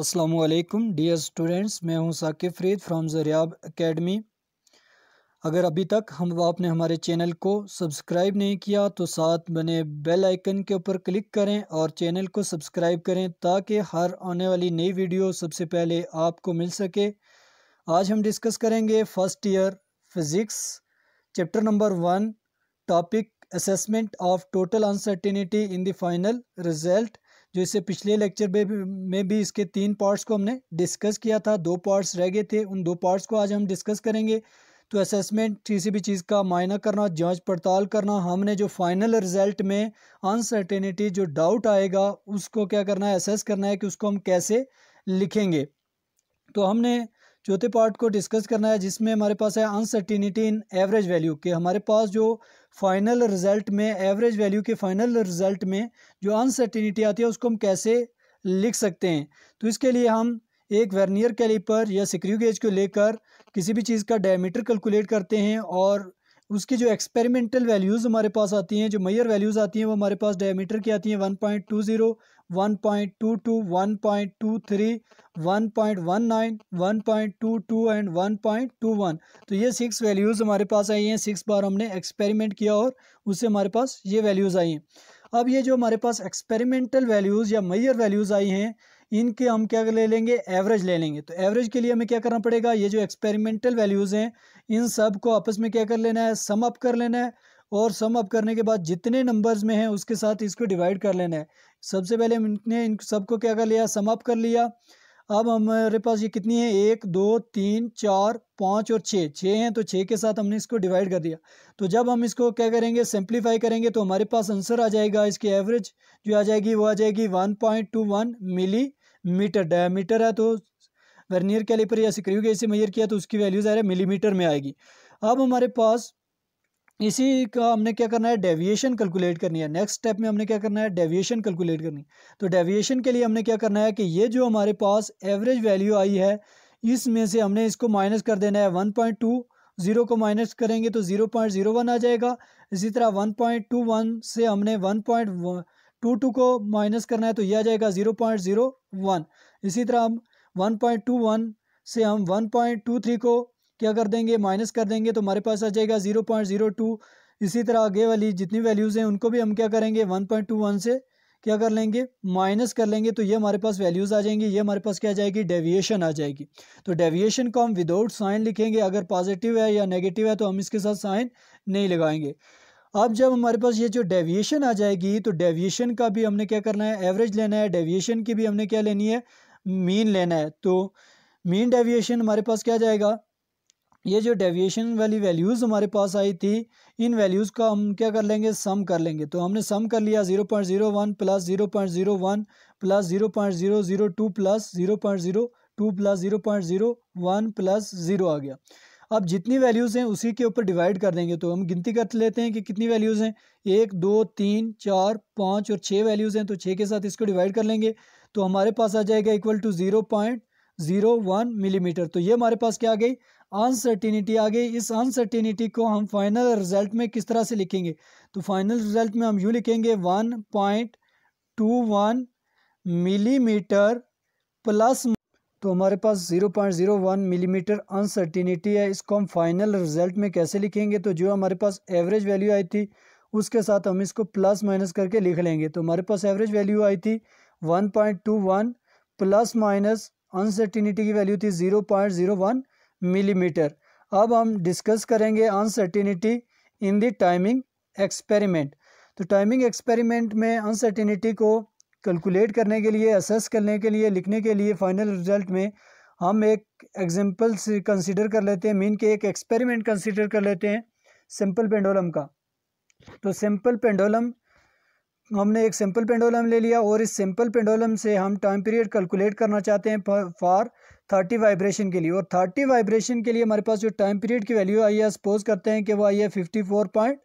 Aslam dear students मैं हूं Saqib Farid from Zaryab academy अगर अभी तक हम आपने हमारे चैनल को सब्सक्राइब नहीं किया तो साथ बने बेल आइकन के ऊपर क्लिक करें और चैनल को सब्सक्राइब करें ताकि हर आने वाली नई वीडियो सबसे पहले आपको मिल सके आज हम डिस्कस करेंगे first year physics chapter number one topic assessment of total uncertainty in the final result जो इससे पिछले लेक्चर में में भी इसके तीन पार्ट्स को हमने डिस्कस किया था दो पार्ट्स रह गए थे उन दो पार्ट्स को आज हम डिस्कस करेंगे तो असेसमेंट किसी भी चीज़ का मायना करना जांच पड़ताल करना हमने जो फाइनल रिजल्ट में अनसर्टेनिटी जो डाउट आएगा उसको क्या करना है असेस करना है कि उसको हम कैसे लिखेंगे तो हमने चौथे पार्ट को डिस्कस करना है जिसमें हमारे पास है अनसर्टिनिटी इन एवरेज वैल्यू के हमारे पास जो फाइनल रिजल्ट में एवरेज वैल्यू के फाइनल रिजल्ट में जो अनसर्टिनिटी आती है उसको हम कैसे लिख सकते हैं तो इसके लिए हम एक वर्नियर कैलिपर या सिक्रियो गेज को लेकर किसी भी चीज़ का डायमीटर कैलकुलेट करते हैं और उसकी जो एक्सपेरिमेंटल वैल्यूज़ हमारे पास आती हैं जो मैयर वैल्यूज़ आती हैं वो हमारे पास डायमीटर की आती हैं one point two zero one point two two one point two three one point one nine one point two two and one point two one तो ये सिक्स वैल्यूज़ हमारे पास आई हैं सिक्स बार हमने एक्सपेरिमेंट किया और उससे हमारे पास ये वैल्यूज़ आई हैं अब ये जो हमारे पास एक्सपेरिमेंटल वैल्यूज़ या मैयर वैल्यूज़ आई हैं इनके हम क्या ले लेंगे एवरेज ले लेंगे तो एवरेज के लिए हमें क्या करना पड़ेगा ये जो एक्सपेरिमेंटल वैल्यूज़ हैं इन सब को आपस में क्या कर लेना है सम अप कर लेना है और सम अप करने के बाद जितने नंबर्स में हैं उसके साथ इसको डिवाइड कर लेना है सबसे पहले हमने इन सबको क्या कर लिया सम अप कर लिया अब हमारे पास ये कितनी है एक दो तीन चार पाँच और छः छः हैं तो छः के साथ हमने इसको डिवाइड कर दिया तो जब हम इसको क्या करेंगे सिंप्लीफाई करेंगे तो हमारे पास आंसर आ जाएगा इसकी एवरेज जो आ जाएगी वो आ जाएगी one point two one millimetre diameter है तो वर्नियर कैलिपर या स्क्रीव गेज से मैयर किया तो उसकी वैल्यू ज़्यादा मिलीमीटर में आएगी अब हमारे पास इसी का हमने क्या करना है डेविएशन कैलकुलेट करनी है नेक्स्ट स्टेप में हमने क्या करना है डेविएशन कैलकुलेट करनी तो डेविएशन के लिए हमने क्या करना है कि ये जो हमारे पास एवरेज वैल्यू आई है इसमें से हमने इसको माइनस कर देना है वन पॉइंट टू ज़ीरो को माइनस करेंगे तो ज़ीरो पॉइंट ज़ीरो वन आ जाएगा इसी तरह वन पॉइंट टू वन से हमने वन पॉइंट टू टू को माइनस करना है तो यह आ जाएगा ज़ीरो पॉइंट ज़ीरो वन इसी तरह हम 1.21 से हम 1.23 को क्या कर देंगे माइनस कर देंगे तो हमारे पास आ जाएगा 0.02 इसी तरह आगे वाली जितनी वैल्यूज़ हैं उनको भी हम क्या करेंगे 1.21 से क्या कर लेंगे माइनस कर लेंगे तो ये हमारे पास वैल्यूज़ आ जाएंगी ये हमारे पास क्या आ जाएगी डेविएशन आ जाएगी तो डेविएशन को हम विदाउट साइन लिखेंगे अगर पॉजिटिव है या नेगेटिव है तो हम इसके साथ साइन नहीं लगाएंगे अब जब हमारे पास ये जो डेविएशन आ जाएगी तो डेविएशन का भी हमने क्या करना है एवरेज लेना है डेविएशन की भी हमने क्या लेनी है मीन लेना है तो मीन डेविएशन हमारे पास क्या जाएगा ये जो डेविएशन वाली वैल्यूज़ हमारे पास आई थी इन वैल्यूज़ का हम क्या कर लेंगे सम कर लेंगे तो हमने सम कर लिया zero point zero one plus zero point zero one plus zero point zero zero two plus zero point zero two plus zero point zero one plus zero आ गया अब जितनी वैल्यूज़ हैं उसी के ऊपर डिवाइड कर देंगे तो हम गिनती कर लेते हैं कि कितनी वैल्यूज़ हैं एक दो तीन चार पाँच और छः वैल्यूज़ हैं तो छः के साथ इसको डिवाइड कर लेंगे तो हमारे पास आ जाएगा equal to zero point zero one millimetre तो ये हमारे पास क्या आ गई अनसर्टिनिटी आ गई इस अनसर्टिनिटी को हम फाइनल रिजल्ट में किस तरह से लिखेंगे तो फाइनल रिजल्ट में हम यूँ लिखेंगे one point two one millimetre plus तो हमारे पास 0.01 मिलीमीटर अनसर्टिनिटी है इसको हम फाइनल रिजल्ट में कैसे लिखेंगे तो जो हमारे पास एवरेज वैल्यू आई थी उसके साथ हम इसको प्लस माइनस करके लिख लेंगे तो हमारे पास एवरेज वैल्यू आई थी 1.21 प्लस माइनस अनसर्टिनिटी की वैल्यू थी 0.01 मिलीमीटर अब हम डिस्कस करेंगे uncertainty in the timing experiment तो टाइमिंग एक्सपेरिमेंट में अनसर्टिनिटी को कैलकुलेट करने के लिए असेस करने के लिए लिखने के लिए फ़ाइनल रिज़ल्ट में हम एक से कंसिडर कर लेते हैं मीन के एक एक्सपेरिमेंट कंसिडर कर लेते हैं सिंपल पेंडोलम का तो सिंपल पेंडोलम हमने एक सिंपल पेंडोलम ले लिया और इस सिंपल पेंडोलम से हम टाइम पीरियड कैलकुलेट करना चाहते हैं फॉर थर्टी वाइब्रेशन के लिए और थर्टी वाइब्रेशन के लिए हमारे पास जो टाइम पीरियड की वैल्यू आई है सपोज करते हैं कि वो आई है fifty four point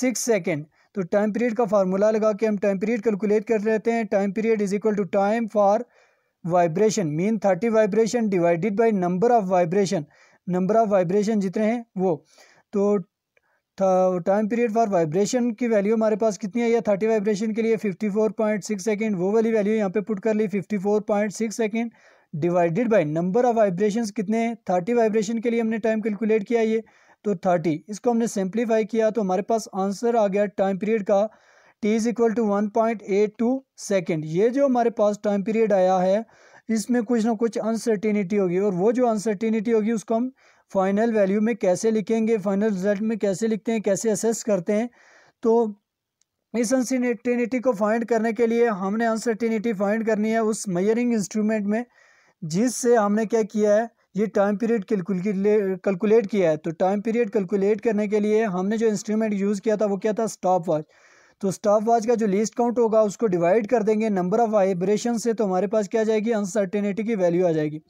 six second तो टाइम पीरियड का फार्मूला लगा के हम टाइम पीरियड कैलकुलेट कर लेते हैं time period is equal to time for vibration mean thirty vibration divided by number of vibration number of vibration जितने हैं वो तो टाइम पीरियड फॉर वाइब्रेशन की वैल्यू हमारे पास कितनी आई है थर्टी वाइब्रेशन के लिए fifty four point six second वो वाली वैल्यू यहाँ पे पुट कर ली fifty four point six second divided by number of vibration कितने हैं थर्टी वाइब्रेशन के लिए हमने टाइम कैलकुलेट किया ये तो थर्टी इसको हमने सिंप्लीफाई किया तो हमारे पास आंसर आ गया टाइम पीरियड का T is equal to one point eight two second ये जो हमारे पास टाइम पीरियड आया है इसमें कुछ ना कुछ अनसर्टिनिटी होगी और वो जो अनसर्टिनिटी होगी उसको हम फाइनल वैल्यू में कैसे लिखेंगे फाइनल रिजल्ट में कैसे लिखते हैं कैसे असेस करते हैं तो इस अनसर्टिनिटी को फाइंड करने के लिए हमने अनसर्टिनिटी फाइंड करनी है उस मयरिंग इंस्ट्रूमेंट में जिससे हमने क्या किया है ये टाइम पीरियड कैलकुलेट किया है तो टाइम पीरियड कैलकुलेट करने के लिए हमने जो इंस्ट्रूमेंट यूज़ किया था वो क्या था स्टॉप वॉच तो स्टॉप वॉच का जो लीस्ट काउंट होगा उसको डिवाइड कर देंगे नंबर ऑफ वाइब्रेशन से तो हमारे पास क्या आ जाएगी अनसर्टेनिटी की वैल्यू आ जाएगी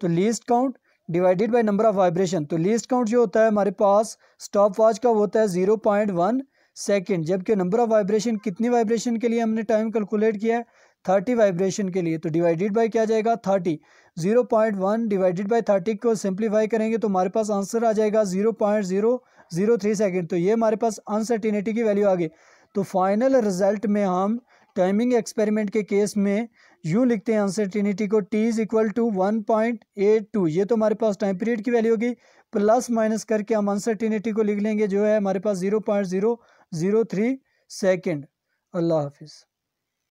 तो least count divided by number of vibration तो लीस्ट काउंट जो होता है हमारे पास स्टॉप वॉच का होता है ज़ीरो पॉइंट वन सेकेंड जबकि नंबर ऑफ वाइब्रेशन कितनी वाइब्रेशन के लिए हमने टाइम कैलकुलेट किया है थर्टी वाइब्रेशन के लिए तो डिवाइडेड बाई क्या जाएगा thirty zero point one divided by thirty को सिंप्लीफाई करेंगे तो हमारे पास आंसर आ जाएगा zero point zero zero three second तो ये हमारे पास अनसर्टिनिटी की वैल्यू आ गई तो फाइनल रिजल्ट में हम टाइमिंग एक्सपेरिमेंट के केस में यूँ लिखते हैं अनसर्टिनिटी को T is equal to one point eight two ये तो हमारे पास टाइम पीरियड की वैल्यू होगी प्लस माइनस करके हम अनसर्टिनिटी को लिख लेंगे जो है हमारे पास zero point zero zero three second अल्लाह हाफिज़